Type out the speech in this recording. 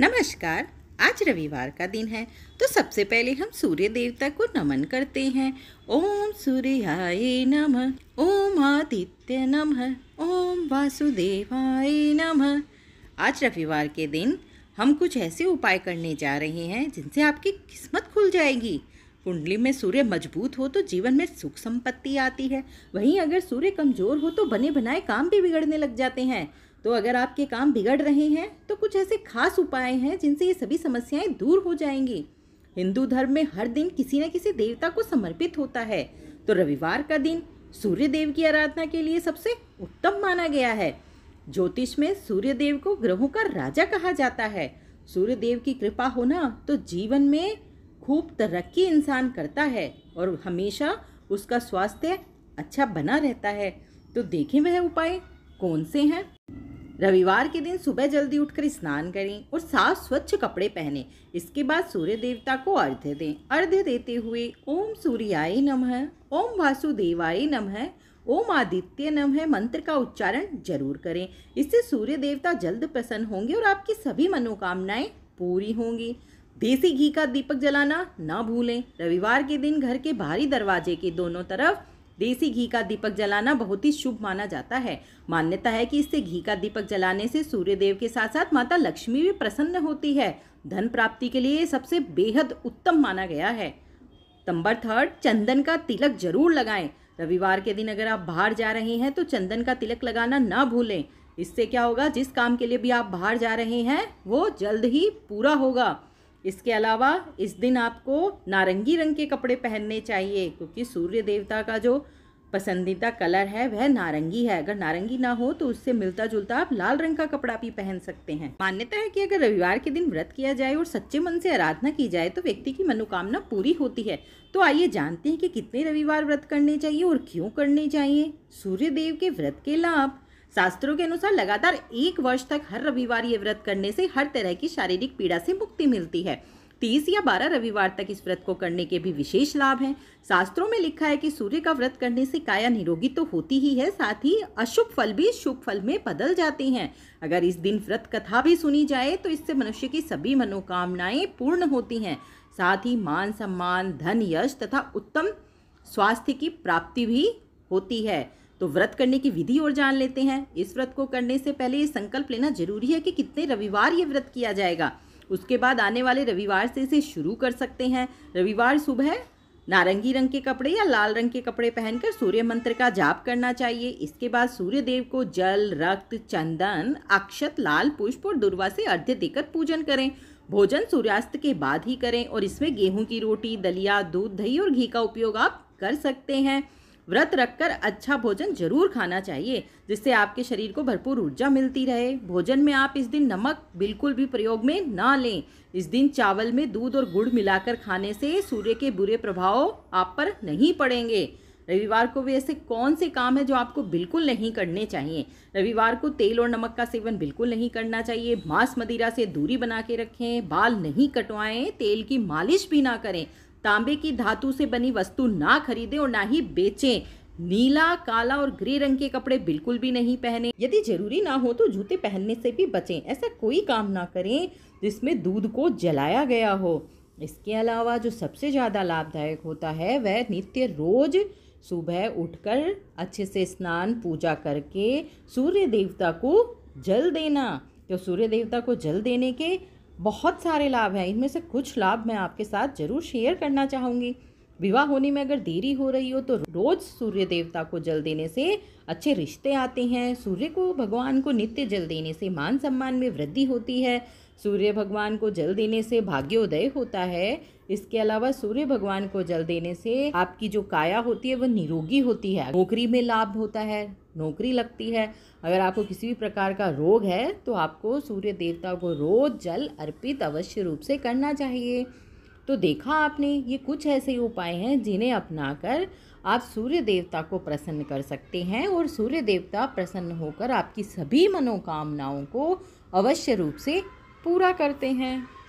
नमस्कार आज रविवार का दिन है तो सबसे पहले हम सूर्य देवता को नमन करते हैं ओम सूर्याय नमः ओम आदित्य नमः ओम वासुदेवाय नमः आज रविवार के दिन हम कुछ ऐसे उपाय करने जा रहे हैं जिनसे आपकी किस्मत खुल जाएगी कुंडली में सूर्य मजबूत हो तो जीवन में सुख संपत्ति आती है वहीं अगर सूर्य कमज़ोर हो तो बने बनाए काम भी बिगड़ने लग जाते हैं तो अगर आपके काम बिगड़ रहे हैं तो कुछ ऐसे खास उपाय हैं जिनसे ये सभी समस्याएं दूर हो जाएंगी हिंदू धर्म में हर दिन किसी न किसी देवता को समर्पित होता है तो रविवार का दिन सूर्य देव की आराधना के लिए सबसे उत्तम माना गया है ज्योतिष में सूर्य देव को ग्रहों का राजा कहा जाता है सूर्य देव की कृपा होना तो जीवन में खूब तरक्की इंसान करता है और हमेशा उसका स्वास्थ्य अच्छा बना रहता है तो देखें वह उपाय कौन से हैं रविवार के दिन सुबह जल्दी उठकर स्नान करें और साफ स्वच्छ कपड़े पहनें इसके बाद सूर्य देवता को अर्घ्य दें अर्घ्य देते हुए ओम सूर्याय नमः ओम वासुदेवाय नमः ओम आदित्य नम है मंत्र का उच्चारण जरूर करें इससे सूर्य देवता जल्द प्रसन्न होंगे और आपकी सभी मनोकामनाएं पूरी होंगी देसी घी का दीपक जलाना ना भूलें रविवार के दिन घर के बाहरी दरवाजे के दोनों तरफ देसी घी का दीपक जलाना बहुत ही शुभ माना जाता है मान्यता है कि इससे घी का दीपक जलाने से सूर्य देव के साथ साथ माता लक्ष्मी भी प्रसन्न होती है धन प्राप्ति के लिए सबसे बेहद उत्तम माना गया है नंबर थर्ड चंदन का तिलक जरूर लगाएं रविवार के दिन अगर आप बाहर जा रहे हैं तो चंदन का तिलक लगाना ना भूलें इससे क्या होगा जिस काम के लिए भी आप बाहर जा रहे हैं वो जल्द ही पूरा होगा इसके अलावा इस दिन आपको नारंगी रंग के कपड़े पहनने चाहिए क्योंकि सूर्य देवता का जो पसंदीदा कलर है वह नारंगी है अगर नारंगी ना हो तो उससे मिलता जुलता आप लाल रंग का कपड़ा भी पहन सकते हैं मान्यता है कि अगर रविवार के दिन व्रत किया जाए और सच्चे मन से आराधना की जाए तो व्यक्ति की मनोकामना पूरी होती है तो आइए जानते हैं कि कितने रविवार व्रत करने चाहिए और क्यों करने चाहिए सूर्य देव के व्रत के लाभ शास्त्रों के अनुसार लगातार एक वर्ष तक हर रविवार ये व्रत करने से हर तरह की शारीरिक पीड़ा से मुक्ति मिलती है तीस या बारह रविवार तक इस व्रत को करने के भी विशेष लाभ हैं शास्त्रों में लिखा है कि सूर्य का व्रत करने से काया निरोगी तो होती ही है साथ ही अशुभ फल भी शुभ फल में बदल जाते हैं अगर इस दिन व्रत कथा भी सुनी जाए तो इससे मनुष्य की सभी मनोकामनाएं पूर्ण होती हैं साथ ही मान सम्मान धन यश तथा उत्तम स्वास्थ्य की प्राप्ति भी होती है तो व्रत करने की विधि और जान लेते हैं इस व्रत को करने से पहले ये संकल्प लेना जरूरी है कि कितने रविवार ये व्रत किया जाएगा उसके बाद आने वाले रविवार से इसे शुरू कर सकते हैं रविवार सुबह नारंगी रंग के कपड़े या लाल रंग के कपड़े पहनकर सूर्य मंत्र का जाप करना चाहिए इसके बाद सूर्य देव को जल रक्त चंदन अक्षत लाल पुष्प और दुर्वा से अर्घ्य देकर पूजन करें भोजन सूर्यास्त के बाद ही करें और इसमें गेहूं की रोटी दलिया दूध दही और घी का उपयोग आप कर सकते हैं व्रत रखकर अच्छा भोजन जरूर खाना चाहिए जिससे आपके शरीर को भरपूर ऊर्जा मिलती रहे भोजन में आप इस दिन नमक बिल्कुल भी प्रयोग में ना लें इस दिन चावल में दूध और गुड़ मिलाकर खाने से सूर्य के बुरे प्रभाव आप पर नहीं पड़ेंगे रविवार को भी ऐसे कौन से काम है जो आपको बिल्कुल नहीं करने चाहिए रविवार को तेल और नमक का सेवन बिल्कुल नहीं करना चाहिए मांस मदिरा से दूरी बना के रखें बाल नहीं कटवाएं तेल की मालिश भी ना करें तांबे की धातु से बनी वस्तु ना खरीदें और ना ही बेचें नीला काला और ग्रे रंग के कपड़े बिल्कुल भी नहीं पहने यदि जरूरी ना हो तो जूते पहनने से भी बचें ऐसा कोई काम ना करें जिसमें दूध को जलाया गया हो इसके अलावा जो सबसे ज़्यादा लाभदायक होता है वह नित्य रोज़ सुबह उठकर अच्छे से स्नान पूजा करके सूर्य देवता को जल देना तो सूर्य देवता को जल देने के बहुत सारे लाभ हैं इनमें से कुछ लाभ मैं आपके साथ जरूर शेयर करना चाहूँगी विवाह होने में अगर देरी हो रही हो तो रोज़ सूर्य देवता को जल देने से अच्छे रिश्ते आते हैं सूर्य को भगवान को नित्य जल देने से मान सम्मान में वृद्धि होती है सूर्य भगवान को जल देने से भाग्योदय होता है इसके अलावा सूर्य भगवान को जल देने से आपकी जो काया होती है वह निरोगी होती है नौकरी में लाभ होता है नौकरी लगती है अगर आपको किसी भी प्रकार का रोग है तो आपको सूर्य देवता को रोज जल अर्पित अवश्य रूप से करना चाहिए तो देखा आपने ये कुछ ऐसे उपाय हैं जिन्हें अपनाकर आप सूर्य देवता को प्रसन्न कर सकते हैं और सूर्य देवता प्रसन्न होकर आपकी सभी मनोकामनाओं को अवश्य रूप से पूरा करते हैं